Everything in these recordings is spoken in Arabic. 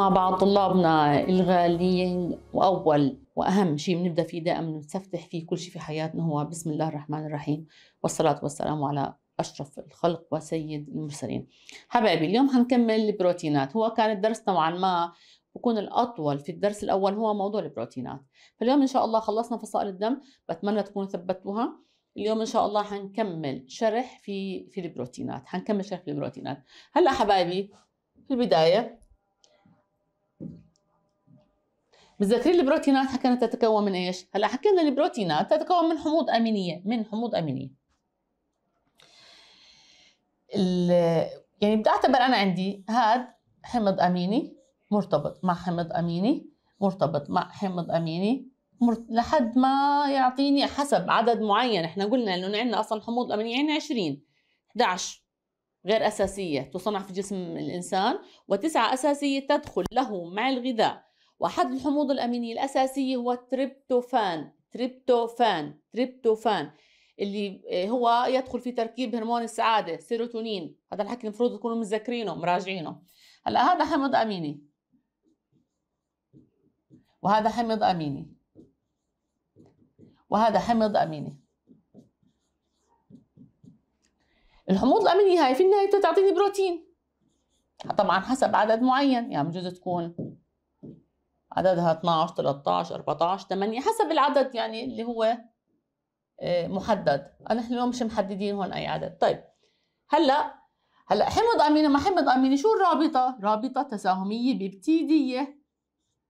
مع بعض طلابنا الغاليين وأول وأهم شيء بنبدأ فيه دائما بنستفتح فيه كل شيء في حياتنا هو بسم الله الرحمن الرحيم والصلاة والسلام على أشرف الخلق وسيد المرسلين حبايبي اليوم حنكمل البروتينات هو كان الدرس نوعا ما بكون الأطول في الدرس الأول هو موضوع البروتينات فاليوم إن شاء الله خلصنا فصائل الدم بتمنى تكونوا ثبتوها اليوم إن شاء الله حنكمل شرح في في البروتينات حنكمل شرح في البروتينات هلأ حبايبي في البداية متذكرين البروتينات حكينا تتكون من ايش؟ هلا حكينا البروتينات تتكون من حموض امينيه من حموض امينيه يعني بدي اعتبر انا عندي هاد حمض اميني مرتبط مع حمض اميني مرتبط مع حمض اميني مرت... لحد ما يعطيني حسب عدد معين احنا قلنا انه عندنا اصلا حموض امينيه عندنا 20 11 غير اساسيه تصنع في جسم الانسان وتسعه اساسيه تدخل له مع الغذاء وأحد الحموض الأمينية الأساسية هو التريبتوفان تريبتوفان تريبتوفان اللي آه، هو يدخل في تركيب هرمون السعادة سيروتونين هذا الحكي المفروض تكونوا متذكرينه مراجعينه هلا هذا حمض أميني وهذا حمض أميني وهذا حمض أميني الحموض الأمينية هاي في النهاية بتعطيني بروتين طبعا حسب عدد معين يعني بجوز تكون عددها 12 13 14 8 حسب العدد يعني اللي هو آه، محدد نحن اليوم مش محددين هون اي عدد طيب هلا هلا حمض اميني ما حمض اميني شو الرابطه رابطه تساهميه ببتيديه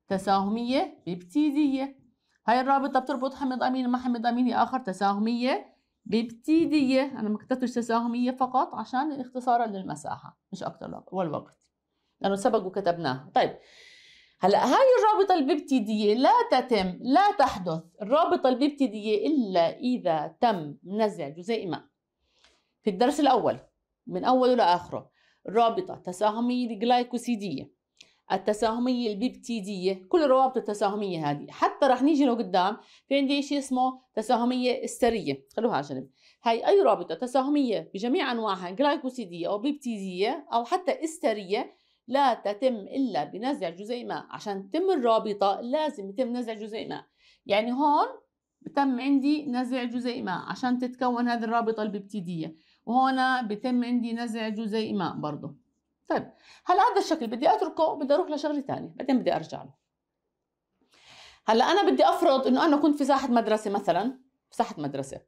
تساهميه ببتيديه هاي الرابطه بتربط حمض اميني مع حمض اميني اخر تساهميه ببتيديه انا ما كتبتش تساهميه فقط عشان اختصارا للمساحه مش اكثر والوقت لانه سبق وكتبناها طيب هلا هاي الرابطه الببتيديه لا تتم لا تحدث الرابطه الببتيديه الا اذا تم نزع جزيء ما في الدرس الاول من اوله لاخره الرابطه التساهميه الجلايكوسيديه التساهميه الببتيديه كل الروابط التساهميه هذه حتى رح نيجي لقدام في عندي شيء اسمه تساهميه استريه خلوها على جنب هاي اي رابطه تساهميه بجميع انواعها جلايكوسيديه او ببتيديه او حتى استريه لا تتم إلا بنزع جزيء ما عشان تتم الرابطة لازم يتم نزع جزيء ما يعني هون تم عندي نزع جزيء ما عشان تتكون هذه الرابطة الببتيدية وهنا بتم عندي نزع جزيء ما برضه طيب هلا هذا الشكل بدي اتركه بدي اروح لشغله ثانيه بعدين بدي ارجع له هلا انا بدي افرض انه انا كنت في ساحه مدرسه مثلا في ساحه مدرسه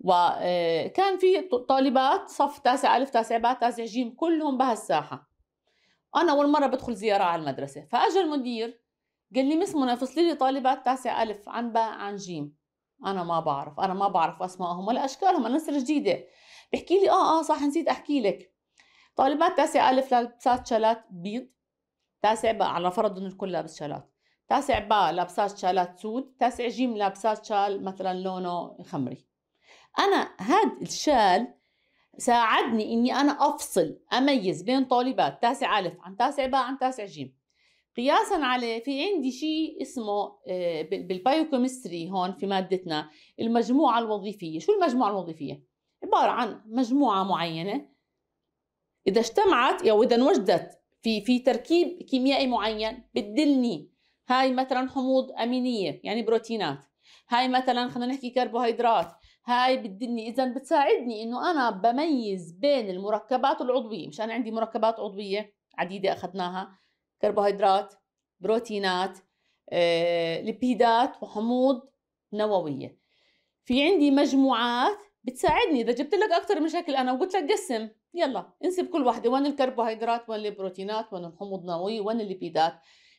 وكان آه، في طالبات صف تاسع الف تاسع باء تاسع جيم كلهم بهالساحه انا اول مره بدخل زياره على المدرسه فاجى المدير قال لي مس منى فصلي لي طالبات تاسع الف عن باء عن جيم انا ما بعرف انا ما بعرف اسمائهم ولا اشكالهم انا لسه جديده بحكي لي اه اه صح نسيت احكي لك طالبات تاسع الف لابسات شالات بيض تاسع باء على فرض انه الكل لابس شالات تاسع باء لابسات شالات سود تاسع جيم لابسات شال مثلا لونه خمري انا هاد الشال ساعدني اني انا افصل اميز بين طالبات تاسع الف عن تاسع باء عن تاسع جيم قياسا عليه في عندي شيء اسمه آه، بالبايوكيمستري هون في مادتنا المجموعه الوظيفيه شو المجموعه الوظيفيه عباره عن مجموعه معينه اذا اجتمعت او اذا انوجدت في في تركيب كيميائي معين بتدلني هاي مثلا حموض امينيه يعني بروتينات هاي مثلا خلينا نحكي كربوهيدرات هاي بتدلني اذا بتساعدني انه انا بميز بين المركبات العضويه مش انا عندي مركبات عضويه عديده اخذناها كربوهيدرات بروتينات آه، ليبيدات وحموض نوويه في عندي مجموعات بتساعدني اذا جبت لك اكثر من شكل انا وقلت لك قسم يلا انسب كل واحده وين الكربوهيدرات وين البروتينات وين الحموض النووي وين الليبيدات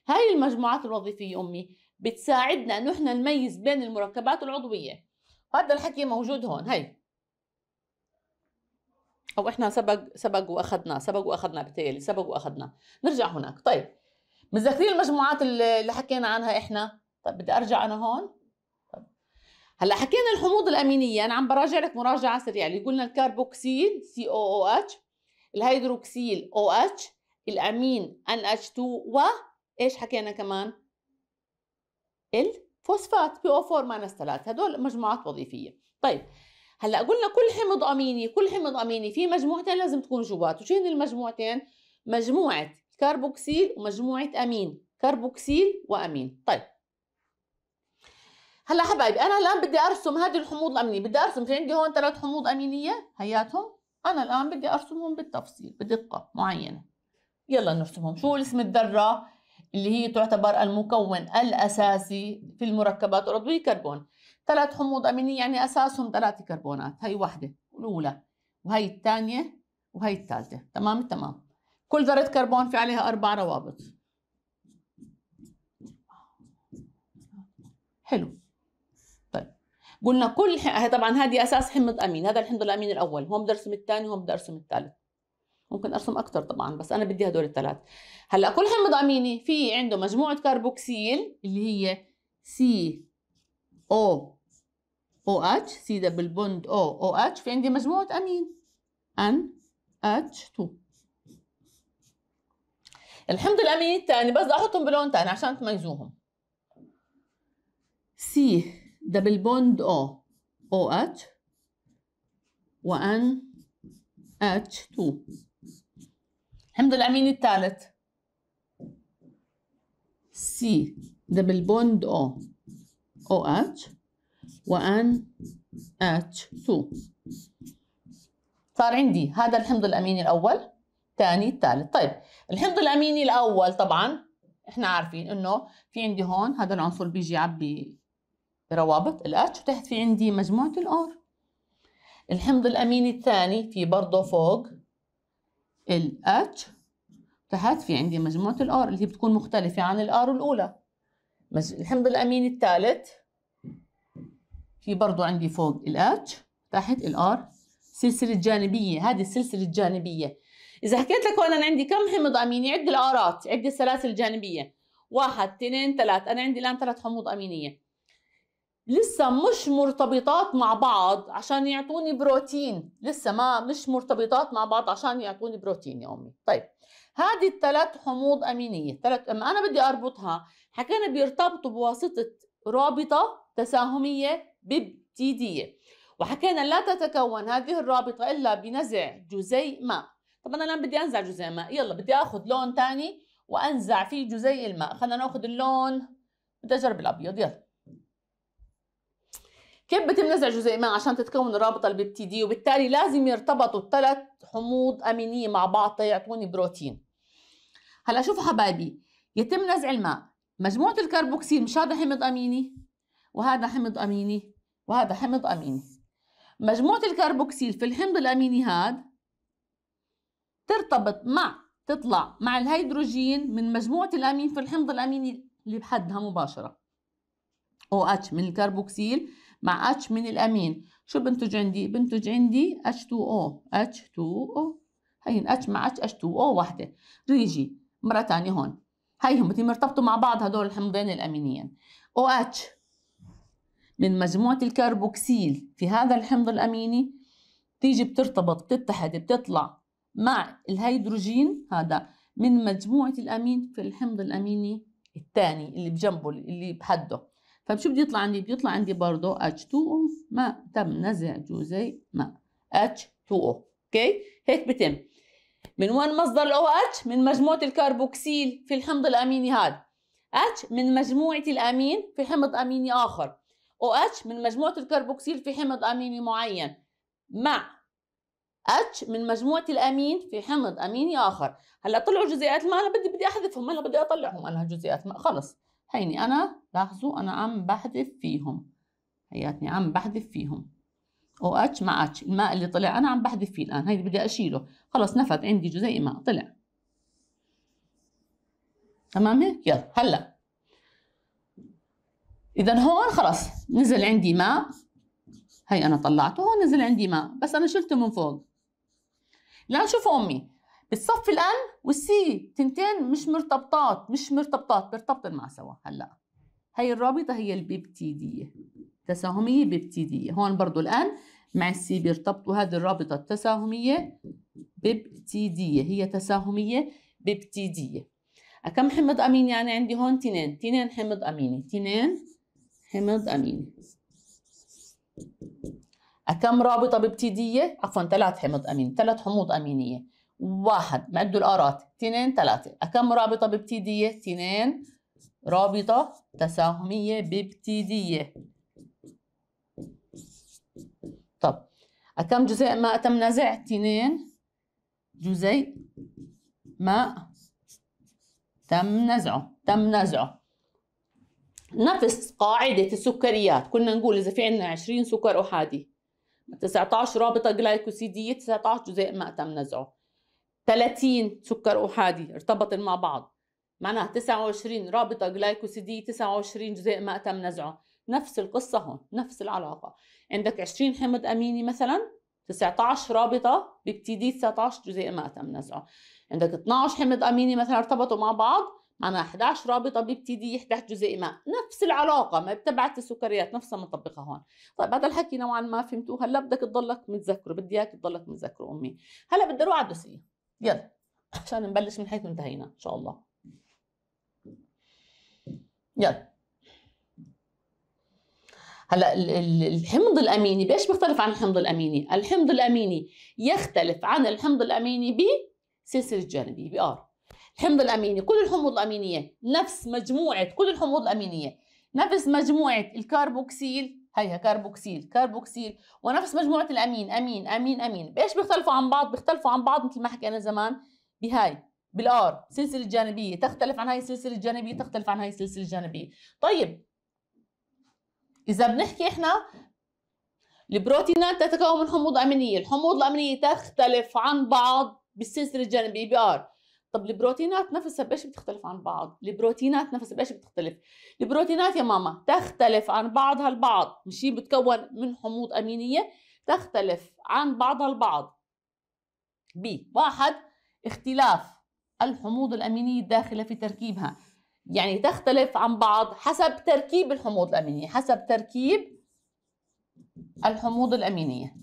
هاي المجموعات الوظيفيه امي بتساعدنا انه احنا نميز بين المركبات العضويه هذا الحكي موجود هون هي او احنا سبق سبق واخذنا سبق واخذنا بتهيألي سبق واخذنا نرجع هناك طيب متذكرين المجموعات اللي حكينا عنها احنا طيب بدي ارجع انا هون طيب. هلا حكينا الحموض الامينيه انا عم براجع لك مراجعه سريعه اللي قلنا الكربوكسيل سي او او اتش الهيدروكسيل او اتش الامين ان اتش 2 و ايش حكينا كمان ال فوسفات بي او 4 ماينس 3 هدول مجموعات وظيفيه طيب هلا قلنا كل حمض اميني كل حمض اميني في مجموعتين لازم تكون جواته شو هن المجموعتين مجموعه كربوكسيل ومجموعه امين كربوكسيل وامين طيب هلا حبايبي انا الان بدي ارسم هذه الحموض الامينيه بدي ارسم في عندي هون ثلاث حموض امينيه هياتهم انا الان بدي ارسمهم بالتفصيل بدقه معينه يلا نرسمهم شو اسم الذره اللي هي تعتبر المكون الأساسي في المركبات العضويه كربون ثلاث حموض أمينية يعني أساسهم ثلاث كربونات هي واحدة الأولى وهي الثانية وهي الثالثة تمام تمام كل ذرة كربون في عليها أربع روابط حلو طيب قلنا كل ح... طبعا هذه أساس حمض أمين هذا الحمض الأمين الأول هون بدي أرسم الثاني وهون بدي أرسم الثالث ممكن ارسم اكثر طبعا بس انا بدي هدول الثلاث هلا كل حمض اميني في عنده مجموعه كربوكسيل اللي هي سي او او اتش سي دبل بوند او او اتش في عندي مجموعه امين ان اتش 2 الحمض الاميني الثاني بس بدي احطهم بلون ثاني عشان تميزوهم سي دبل بوند او او اتش وان اتش 2 حمض الاميني الثالث سي دبل بوند او او اتش وان اتش 2 صار عندي هذا الحمض الاميني الاول الثاني الثالث طيب الحمض الاميني الاول طبعا احنا عارفين انه في عندي هون هذا العنصر بيجي يعبي روابط الاتش وتحت في عندي مجموعه الاور الحمض الاميني الثاني في برضه فوق ال H تحت في عندي مجموعة ال R اللي بتكون مختلفة عن ال R الأولى الحمض الأمين الثالث في برضو عندي فوق ال H تحت ال R سلسلة جانبية هذه السلسلة الجانبية إذا حكيت لك أنا عندي كم حمض أميني عد الآرات عد السلاسل الجانبية واحد اثنين ثلاث أنا عندي الآن ثلاث حموض أمينية لسه مش مرتبطات مع بعض عشان يعطوني بروتين لسه ما مش مرتبطات مع بعض عشان يعطوني بروتين يا امي طيب هذه الثلاث حموض امينيه ثلاث اما انا بدي اربطها حكينا بيرتبطوا بواسطه رابطه تساهميه ببتيديه وحكينا لا تتكون هذه الرابطه الا بنزع جزيء ماء طب انا الان بدي انزع جزيء ماء يلا بدي اخذ لون ثاني وانزع فيه جزيء الماء خلينا ناخذ اللون بدي اجرب الابيض يلا كيف بتم نزع جزيء ما عشان تتكون الرابطه البيبتيدية وبالتالي لازم يرتبطوا الثلاث حموض امينيه مع بعض تيعطوني بروتين هلا شوفوا حبايبي يتم نزع الماء مجموعه الكربوكسيل مش هذا حمض اميني وهذا حمض اميني وهذا حمض اميني مجموعه الكربوكسيل في الحمض الاميني هاد ترتبط مع تطلع مع الهيدروجين من مجموعه الامين في الحمض الاميني اللي بحدها مباشره او OH اتش من الكربوكسيل مع اتش من الامين شو بنتج عندي بنتج عندي H2O H2O هي اتش مع اتش H2O واحدة ريجي مرة ثانية هون هيهم بدهم يرتبطوا مع بعض هدول الحمضين الامينيين او اتش من مجموعة الكربوكسيل في هذا الحمض الاميني تيجي بترتبط بتتحد بتطلع مع الهيدروجين هذا من مجموعة الامين في الحمض الاميني الثاني اللي بجنبه اللي بحده طيب شو بده يطلع عندي بده يطلع عندي برضه H2O ماء تم نزع جزيء ماء H2O اوكي هيك بتم من وين مصدر الاو اتش من مجموعه الكربوكسيل في الحمض الاميني هذا اتش من مجموعه الامين في حمض اميني اخر او اتش من مجموعه الكربوكسيل في حمض اميني معين مع اتش من مجموعه الامين في حمض اميني اخر هلا طلعوا جزيئات ما انا بدي بدي احذفهم انا بدي اطلعهم انا جزيئات ما خلص هيني أنا لاحظوا أنا عم بحذف فيهم هياتني عم بحذف فيهم او اتش مع اتش الماء اللي طلع انا عم بحذف فيه الان هيدي بدي اشيله خلص نفد عندي جزيء ماء طلع تمام هيك يلا هلا اذا هون خلص نزل عندي ماء هي انا طلعته هون نزل عندي ماء بس انا شلته من فوق لا شوف امي الصف الان والسي تنتين مش مرتبطات مش مرتبطات بيرتبطن مع سوا هلا هي الرابطه هي البيبتيديه تساهميه بيبتيديه هون برضه الان مع السي بيرتبطوا هذه الرابطه التساهميه بيبتيديه هي تساهميه بيبتيديه كم حمض امين يعني عندي هون تنين تنين حمض اميني تنين حمض اميني كم رابطه بيبتيديه عفوا ثلاث حمض امين ثلاث حموض امينيه واحد بنعدوا الآرات اثنين ثلاثة كم رابطة ببتيدية اثنين رابطة تساهمية ببتيدية طب كم جزيء ماء تم نزع؟ اثنين جزيء ماء تم نزعه تم نزعه نفس قاعدة السكريات كنا نقول إذا في عندنا 20 سكر أحادي 19 رابطة جلايكوسيدية 19 جزيء ماء تم نزعه 30 سكر احادي ارتبط مع بعض معناها 29 رابطه جلايكوسيديه 29 جزيء ما تم نزعه نفس القصه هون نفس العلاقه عندك 20 حمض اميني مثلا 19 رابطه بيبتدي 19 جزيء ما تم نزعه عندك 12 حمض اميني مثلا ارتبطوا مع بعض معناها 11 رابطه بيبتدي 11 جزيء ما نفس العلاقه ما تبعت السكريات نفسها بنطبقها هون طيب هذا الحكي نوعا ما فهمتوه هلا بدك تضلك متذكره بدي اياك تضلك متذكره امي هلا بدي اروح على الدوسيه يلا عشان نبلش من حيث انتهينا ان شاء الله يلا هلا الحمض الاميني بايش بيختلف عن الحمض الاميني؟ الحمض الاميني يختلف عن الحمض الاميني ب بسلسله جانبيه ار الحمض الاميني كل الحموض الامينيه نفس مجموعه كل الحموض الامينيه نفس مجموعه الكربوكسيل هيها كربوكسيل كربوكسيل ونفس مجموعه الامين امين امين امين بايش بيختلفوا عن بعض بيختلفوا عن بعض مثل ما حكينا زمان بهاي بالار سلسله جانبيه تختلف عن هاي السلسله الجانبيه تختلف عن هاي السلسله الجانبيه طيب اذا بنحكي احنا البروتينات تتكون من حموض امينيه الحموض الامينيه تختلف عن بعض بالسلسله الجانبيه بار طب البروتينات نفسها بايش بتختلف عن بعض البروتينات نفسها بايش بتختلف البروتينات يا ماما تختلف عن بعضها البعض مش هي بتكون من حموض امينيه تختلف عن بعضها البعض ب واحد اختلاف الحموض الامينيه الداخله في تركيبها يعني تختلف عن بعض حسب تركيب الحموض الامينيه حسب تركيب الحموض الامينيه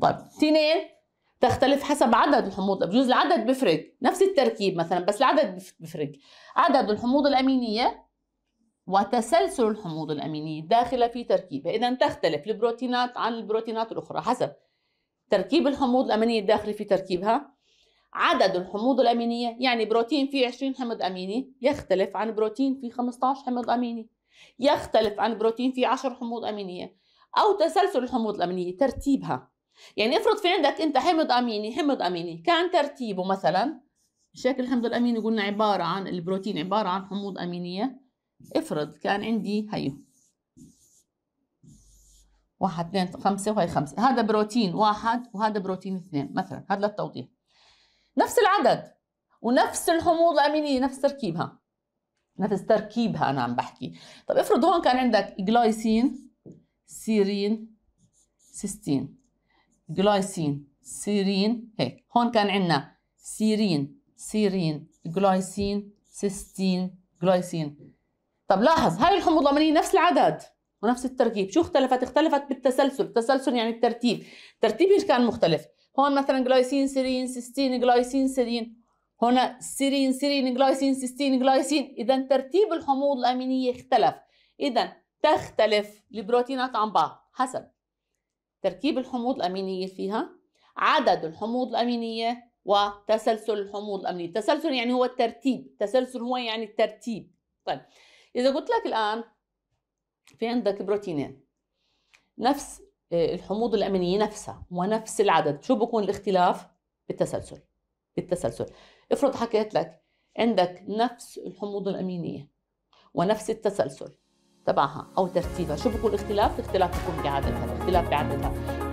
طيب اثنين تختلف حسب عدد الحموض بجوز العدد بفرق نفس التركيب مثلا بس العدد بفرق عدد الحموض الأمينية وتسلسل الحموض الأمينية الداخلة في تركيبها إذا تختلف البروتينات عن البروتينات الأخرى حسب تركيب الحموض الأمينية الداخلة في تركيبها عدد الحموض الأمينية يعني بروتين فيه 20 حمض أميني يختلف عن بروتين فيه 15 حمض أميني يختلف عن بروتين فيه 10 حموض أمينية أو تسلسل الحموض الأمينية ترتيبها يعني افرض في عندك انت حمض اميني حمض اميني كان ترتيبه مثلا شكل الحمض الاميني قلنا عباره عن البروتين عباره عن حموض امينيه افرض كان عندي هيو واحد اثنين خمسة وهي خمسة هذا بروتين واحد وهذا بروتين اثنين مثلا هذا للتوضيح نفس العدد ونفس الحموض الأمينية نفس تركيبها نفس تركيبها أنا عم بحكي طب افرض هون كان عندك جلايسين سيرين سيستين جلايسين سيرين هيك هون كان عندنا سيرين سيرين جلايسين سيستين جلايسين طب لاحظ هاي الحموض الأمينية نفس العدد ونفس التركيب شو اختلفت اختلفت بالتسلسل التسلسل يعني الترتيب ترتيب كان مختلف هون مثلا جلايسين سيرين سيستين جلايسين سيرين هنا سيرين سيرين جلايسين سيستين جلايسين اذا ترتيب الحموض الامينيه اختلف اذا تختلف البروتينات عن بعض حسب تركيب الحموض الأمينية فيها عدد الحموض الأمينية وتسلسل الحموض الأمينية التسلسل يعني هو الترتيب تسلسل هو يعني الترتيب طيب إذا قلت لك الآن في عندك بروتينين نفس آه، الحموض الأمينية نفسها ونفس العدد شو بكون الاختلاف بالتسلسل بالتسلسل افرض حكيت لك عندك نفس الحموض الأمينية ونفس التسلسل تبعها او ترتيبها شو بيكون الاختلاف الاختلاف بيكون بعددها الاختلاف بعددها